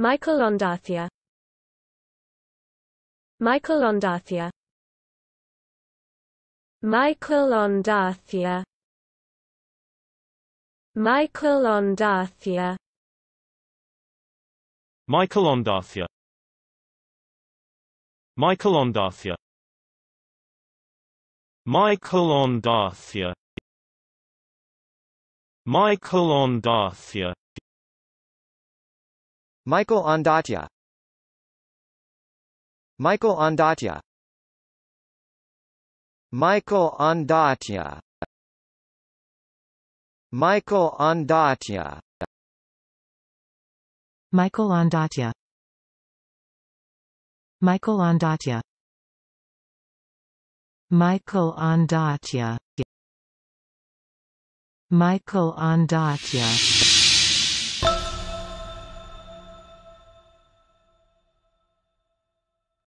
Michael Ondathia Michael Ondathia Michael Ondathia Michael Ondathia Michael Ondathia Michael Ondathia Michael Ondathia Michael Ondathia Michael Ondatya Michael Ondatya Michael Ondatya Michael Ondatya Michael Ondatya Michael Ondatya Michael Ondatya Michael Ondatya